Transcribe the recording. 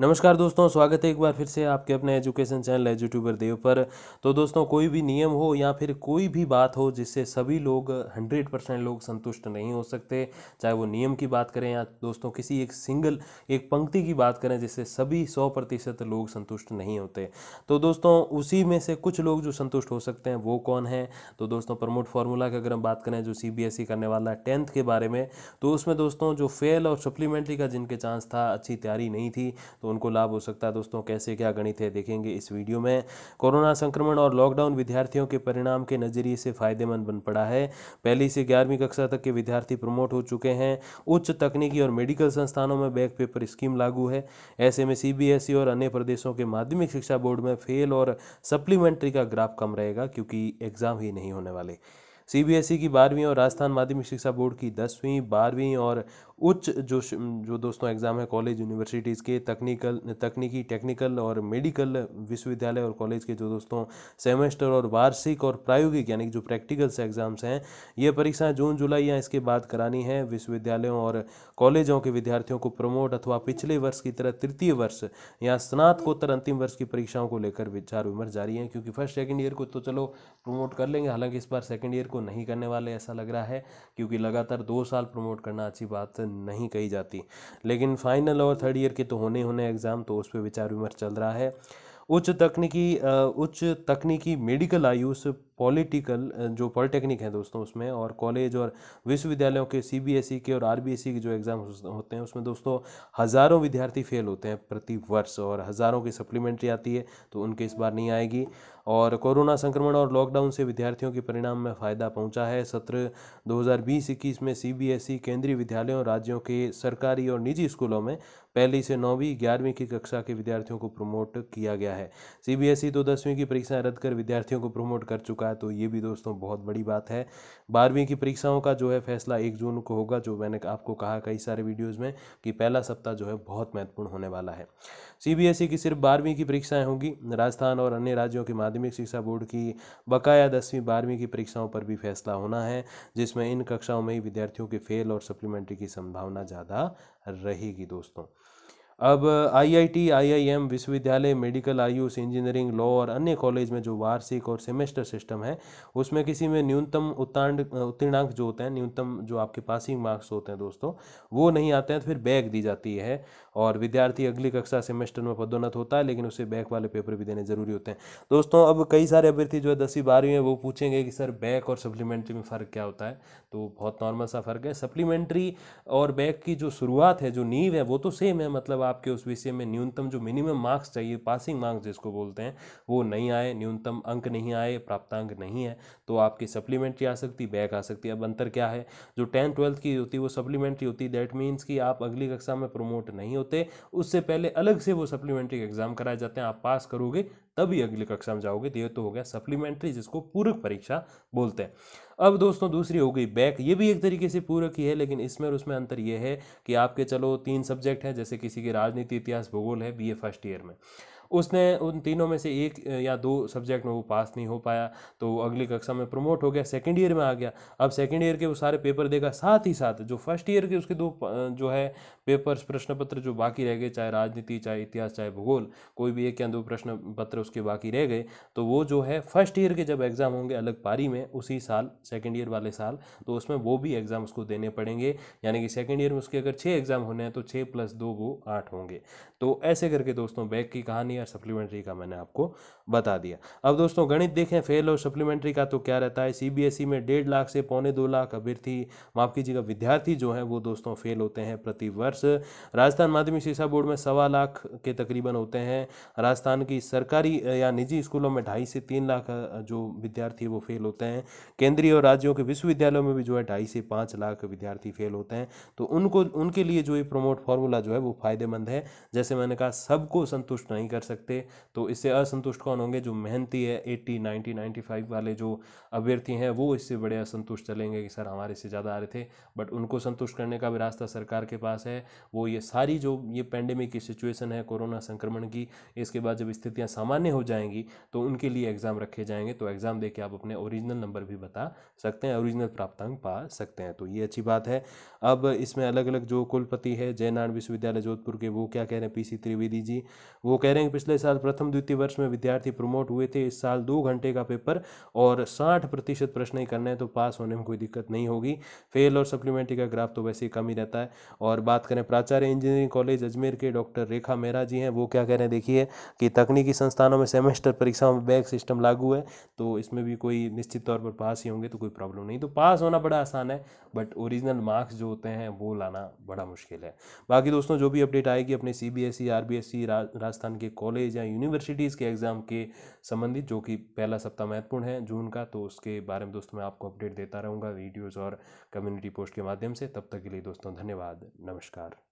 नमस्कार दोस्तों स्वागत है एक बार फिर से आपके अपने एजुकेशन चैनल एजुट्यूबर देव पर तो दोस्तों कोई भी नियम हो या फिर कोई भी बात हो जिससे सभी लोग हंड्रेड परसेंट लोग संतुष्ट नहीं हो सकते चाहे वो नियम की बात करें या दोस्तों किसी एक सिंगल एक पंक्ति की बात करें जिससे सभी सौ प्रतिशत लोग संतुष्ट नहीं होते तो दोस्तों उसी में से कुछ लोग जो संतुष्ट हो सकते हैं वो कौन है तो दोस्तों प्रमोट फार्मूला की अगर हम बात करें जो सी e करने वाला है टेंथ के बारे में तो उसमें दोस्तों जो फेल और सप्लीमेंट्री का जिनके चांस था अच्छी तैयारी नहीं थी तो उनको लाभ हो सकता है दोस्तों कैसे क्या गणित है देखेंगे इस वीडियो में कोरोना संक्रमण और लॉकडाउन विद्यार्थियों के परिणाम के नज़रिए से फ़ायदेमंद बन पड़ा है पहली से ग्यारहवीं कक्षा तक के विद्यार्थी प्रमोट हो चुके हैं उच्च तकनीकी और मेडिकल संस्थानों में बैक पेपर स्कीम लागू है ऐसे में सीबीएसई e और अन्य प्रदेशों के माध्यमिक शिक्षा बोर्ड में फेल और सप्लीमेंट्री का ग्राफ कम रहेगा क्योंकि एग्ज़ाम ही नहीं होने वाले सीबीएसई e की बारहवीं और राजस्थान माध्यमिक शिक्षा बोर्ड की दसवीं बारहवीं और उच्च जो जो दोस्तों एग्ज़ाम है कॉलेज यूनिवर्सिटीज़ के तकनीकल तकनीकी टेक्निकल और मेडिकल विश्वविद्यालय और कॉलेज के जो दोस्तों सेमेस्टर और वार्षिक और प्रायोगिक यानी कि जो प्रैक्टिकल्स एग्ज़ाम्स हैं ये परीक्षाएं जून जुलाई या इसके बाद करानी है विश्वविद्यालयों और कॉलेजों के विद्यार्थियों को प्रमोट अथवा पिछले वर्ष की तरह तृतीय वर्ष या स्नातकोत्तर अंतिम वर्ष की परीक्षाओं को लेकर विचार विमर्श जारी है क्योंकि फर्स्ट सेकेंड ईयर को तो चलो प्रमोट कर लेंगे हालांकि इस बार सेकेंड ईयर को नहीं करने वाले ऐसा लग रहा है क्योंकि लगातार दो साल प्रमोट करना अच्छी बात नहीं कही जाती लेकिन फाइनल और थर्ड ईयर के तो होने होने एग्ज़ाम तो उस पर विचार विमर्श चल रहा है उच्च तकनीकी उच्च तकनीकी मेडिकल आयुष पॉलिटिकल जो पॉलिटेक्निक है दोस्तों उसमें और कॉलेज और विश्वविद्यालयों के सीबीएसई e के और आरबीएसई e के जो एग्ज़ाम होते हैं उसमें दोस्तों हज़ारों विद्यार्थी फेल होते हैं प्रति वर्ष और हज़ारों की सप्लीमेंट्री आती है तो उनके इस बार नहीं आएगी और कोरोना संक्रमण और लॉकडाउन से विद्यार्थियों के परिणाम में फ़ायदा पहुंचा है सत्र 2020-21 में सीबीएसई e केंद्रीय विद्यालयों राज्यों के सरकारी और निजी स्कूलों में पहली से नौवीं ग्यारहवीं की कक्षा के विद्यार्थियों को प्रमोट किया गया है सीबीएसई तो दसवीं की परीक्षाएं रद्द कर विद्यार्थियों को प्रमोट कर चुका है है तो ये भी दोस्तों बहुत बड़ी बात है बारहवीं की परीक्षाओं का जो है फैसला एक जून को होगा जो मैंने आपको कहा कई सारे वीडियोज़ में कि पहला सप्ताह जो है बहुत महत्वपूर्ण होने वाला है सी की सिर्फ बारहवीं की परीक्षाएँ होंगी राजस्थान और अन्य राज्यों के माध्यमिक शिक्षा बोर्ड की बकाया दसवीं बारहवीं की परीक्षाओं पर भी फैसला होना है जिसमें इन कक्षाओं में ही विद्यार्थियों के फेल और सप्लीमेंट्री की संभावना ज़्यादा रहेगी दोस्तों अब आईआईटी, आईआईएम, विश्वविद्यालय मेडिकल आयुष इंजीनियरिंग लॉ और अन्य कॉलेज में जो वार्षिक और सेमेस्टर सिस्टम है उसमें किसी में न्यूनतम उत्तांड उत्तीर्णांक जो होते हैं न्यूनतम जो आपके पासिंग मार्क्स होते हैं दोस्तों वो नहीं आते हैं तो फिर बैग दी जाती है और विद्यार्थी अगली कक्षा सेमेस्टर में पदोन्नत होता है लेकिन उसे बैक वाले पेपर भी देने जरूरी होते हैं दोस्तों अब कई सारे अभ्यर्थी जो है दसवीं बारहवीं है वो पूछेंगे कि सर बैक और सप्लीमेंट्री में फ़र्क क्या होता है तो बहुत नॉर्मल सा फ़र्क है सप्लीमेंट्री और बैक की जो शुरुआत है जो नींव है वो तो सेम है मतलब आप आपके उस विषय में न्यूनतम जो मिनिमम मार्क्स चाहिए पासिंग मार्क्स जिसको बोलते हैं वो नहीं आए न्यूनतम अंक नहीं आए प्राप्तांक नहीं है तो आपकी सप्लीमेंट्री आ सकती बैक आ सकती है अब अंतर क्या है जो टेंथ ट्वेल्थ की होती है वो सप्लीमेंट्री होती है दैट मीन्स कि आप अगली कक्षा में प्रमोट नहीं होते उससे पहले अलग से वो सप्लीमेंट्री एग्जाम कराए जाते हैं आप पास करोगे तभी अगली कक्षा में जाओगे तो ये तो हो गया सप्लीमेंट्री जिसको पूरक परीक्षा बोलते हैं अब दोस्तों दूसरी हो गई बैक ये भी एक तरीके से पूरक ही है लेकिन इसमें और उसमें अंतर यह है कि आपके चलो तीन सब्जेक्ट हैं जैसे किसी के राजनीति इतिहास भूगोल है बी फर्स्ट ईयर में उसने उन तीनों में से एक या दो सब्जेक्ट में वो पास नहीं हो पाया तो वो अगली कक्षा में प्रमोट हो गया सेकेंड ईयर में आ गया अब सेकेंड ईयर के वो सारे पेपर देगा साथ ही साथ जो फर्स्ट ईयर के उसके दो जो है पेपर्स प्रश्न पत्र जो बाकी रह गए चाहे राजनीति चाहे इतिहास चाहे भूगोल कोई भी एक या दो प्रश्न पत्र उसके बाकी रह गए तो वो जो है फर्स्ट ईयर के जब एग्ज़ाम होंगे अलग पारी में उसी साल सेकेंड ईयर वाले साल तो उसमें वो भी एग्ज़ाम उसको देने पड़ेंगे यानी कि सेकेंड ईयर में उसके अगर छः एग्ज़ाम होने हैं तो छः प्लस दो वो आठ होंगे तो ऐसे करके दोस्तों बैग की कहानी या सप्लीमेंट्री का मैंने आपको बता दिया अब दोस्तों गणित देखें फेल और सप्लीमेंट्री का तो क्या रहता है सीबीएसई में डेढ़ लाख से पौने दो लाख अभ्यर्थी माफ कीजिएगा विद्यार्थी जो है वो दोस्तों फेल होते हैं प्रतिवर्ष राजस्थान माध्यमिक शिक्षा बोर्ड में सवा लाख के तकरीबन होते हैं राजस्थान की सरकारी या निजी स्कूलों में ढाई से तीन लाख जो विद्यार्थी वो फेल होते हैं केंद्रीय और राज्यों के विश्वविद्यालयों में भी जो है ढाई से पाँच लाख विद्यार्थी फेल होते हैं तो उनको उनके लिए जो ये प्रमोट फॉर्मूला जो है वो फायदेमंद है जैसे मैंने कहा सबको संतुष्ट नहीं कर सकते सकते तो इससे असंतुष्ट कौन होंगे जो मेहनती है एट्टी नाइन्टी नाइन्टी फाइव वाले जो अभ्यर्थी हैं वो इससे बड़े असंतुष्ट चलेंगे कि सर हमारे से ज़्यादा आ रहे थे बट उनको संतुष्ट करने का भी रास्ता सरकार के पास है वो ये सारी जो ये पेंडेमिक की सिचुएसन है कोरोना संक्रमण की इसके बाद जब स्थितियाँ सामान्य हो जाएंगी तो उनके लिए एग्ज़ाम रखे जाएंगे तो एग्ज़ाम दे आप अपने ओरिजिनल नंबर भी बता सकते हैं ओरिजिनल प्राप्तांक पा सकते हैं तो ये अच्छी बात है अब इसमें अलग अलग जो कुलपति है जयनारायण विश्वविद्यालय जोधपुर के वो क्या कह रहे हैं पीसी त्रिवेदी जी वो कह रहे हैं पिछले साल प्रथम द्वितीय वर्ष में विद्यार्थी प्रमोट हुए थे इस साल दो घंटे का पेपर और साठ प्रतिशत प्रश्न ही करने हैं तो पास होने में कोई दिक्कत नहीं होगी फेल और सप्लीमेंट्री का ग्राफ तो वैसे ही कम ही रहता है और बात करें प्राचार्य इंजीनियरिंग कॉलेज अजमेर के डॉक्टर रेखा मेहरा जी हैं वो क्या कह रहे हैं देखिए कि तकनीकी संस्थानों में सेमेस्टर परीक्षाओं में बैग सिस्टम लागू है तो इसमें भी कोई निश्चित तौर पर पास ही होंगे तो कोई प्रॉब्लम नहीं तो पास होना बड़ा आसान है बट ओरिजिनल मार्क्स जो होते हैं वो लाना बड़ा मुश्किल है बाकी दोस्तों जो भी अपडेट आएगी अपने C B S E R B S C Rajasthan के कॉलेज या यूनिवर्सिटीज़ के एग्ज़ाम के संबंधित जो कि पहला सप्ताह महत्वपूर्ण है जून का तो उसके बारे में दोस्तों मैं आपको अपडेट देता रहूँगा वीडियोज़ और कम्युनिटी पोस्ट के माध्यम से तब तक के लिए दोस्तों धन्यवाद नमस्कार